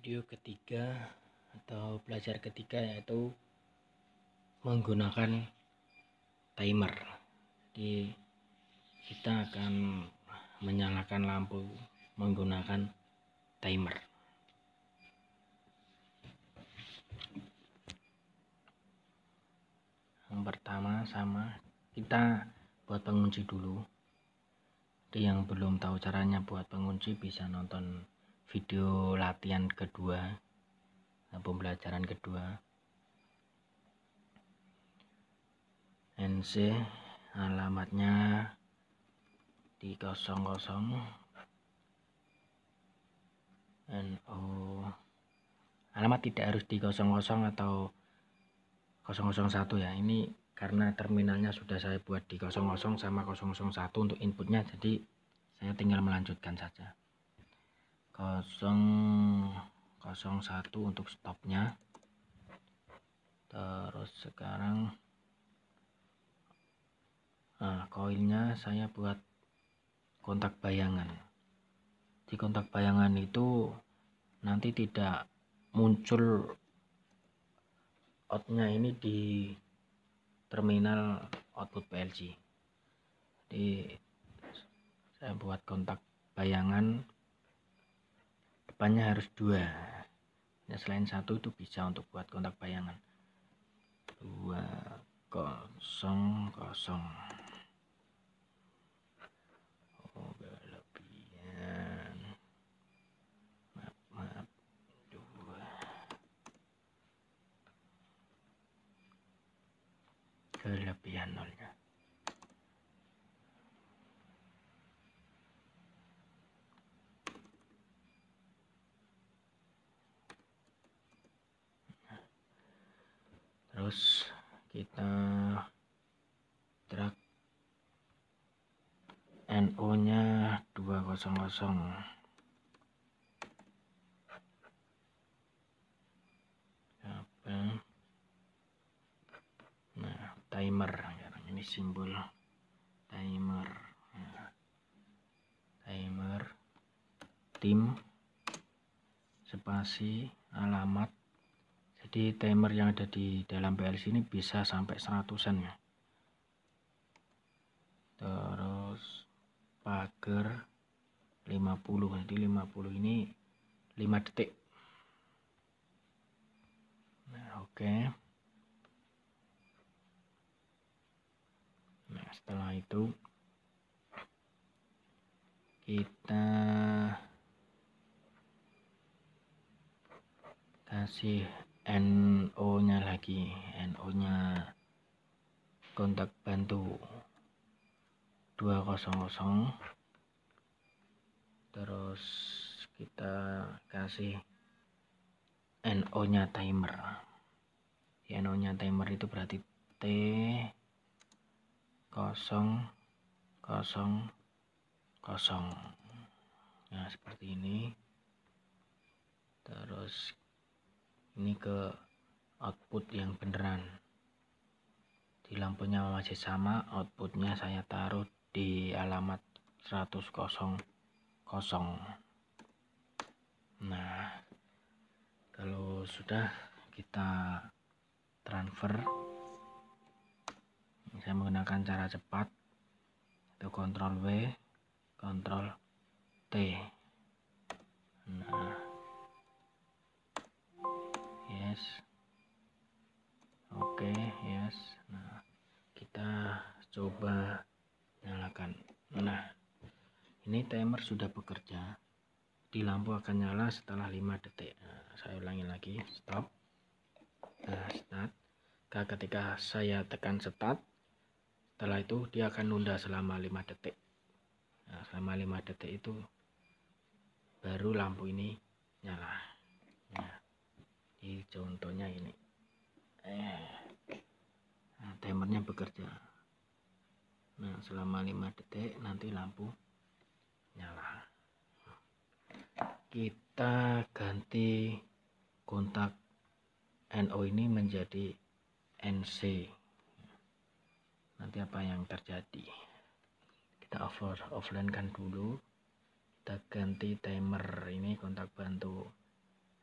video ketiga atau belajar ketiga yaitu menggunakan timer jadi kita akan menyalakan lampu menggunakan timer yang pertama sama kita buat pengunci dulu jadi yang belum tahu caranya buat pengunci bisa nonton video latihan kedua eh, pembelajaran kedua NC alamatnya di 00 NO alamat tidak harus di 00 atau 001 ya ini karena terminalnya sudah saya buat di 00 sama 001 untuk inputnya jadi saya tinggal melanjutkan saja satu untuk stopnya terus sekarang nah koilnya saya buat kontak bayangan di kontak bayangan itu nanti tidak muncul outnya ini di terminal output PLC jadi saya buat kontak bayangan depannya harus dua ya, selain satu itu bisa untuk buat kontak bayangan dua kosong kosong oh berlebihan maaf maaf dua kelebihan nolnya terus kita drag NO nya 200 nah timer ini simbol timer nah, timer tim spasi alamat jadi timer yang ada di dalam PLC ini bisa sampai seratusan ya terus pagar 50 jadi 50 ini 5 detik nah oke okay. nah setelah itu kita kasih NO nya lagi NO nya kontak bantu 200 terus kita kasih NO nya timer di NO nya timer itu berarti T 000 kosong nah seperti ini terus ini ke output yang beneran di lampunya masih sama outputnya saya taruh di alamat 100 nah kalau sudah kita transfer saya menggunakan cara cepat itu ctrl W ctrl T nah yes oke okay, yes nah kita coba nyalakan nah ini timer sudah bekerja di lampu akan nyala setelah 5 detik nah, saya ulangi lagi stop nah start nah, ketika saya tekan start setelah itu dia akan nunda selama 5 detik nah, selama 5 detik itu baru lampu ini nyala nah, ini contohnya ini eh nah, timernya bekerja nah selama 5 detik nanti lampu nyala kita ganti kontak NO ini menjadi NC nanti apa yang terjadi kita over offline kan dulu kita ganti timer ini kontak bantu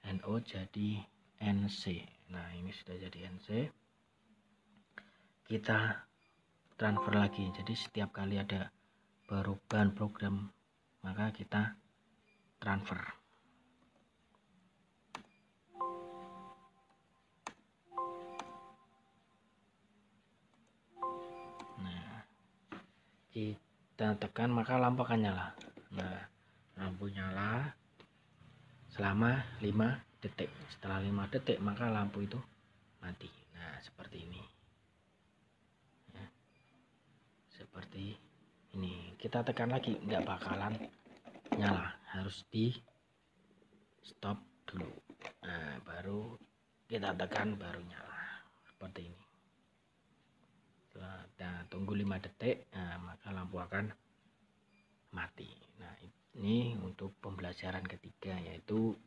NO jadi NC nah ini sudah jadi NC kita transfer lagi jadi setiap kali ada perubahan program maka kita transfer nah kita tekan maka lampu akan nyala nah lampu nyala selama 5 detik setelah 5 detik maka lampu itu mati nah seperti ini ya. seperti ini kita tekan lagi nggak bakalan nyala harus di stop dulu nah baru kita tekan baru nyala seperti ini kita tunggu 5 detik nah, maka lampu akan mati nah ini untuk pembelajaran ketiga yaitu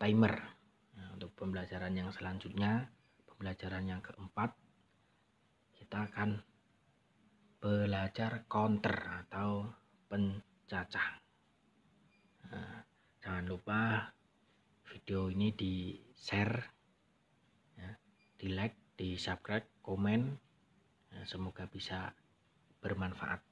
timer nah, untuk pembelajaran yang selanjutnya pembelajaran yang keempat kita akan belajar counter atau pencacah nah, jangan lupa video ini di share ya, di like di subscribe komen nah, semoga bisa bermanfaat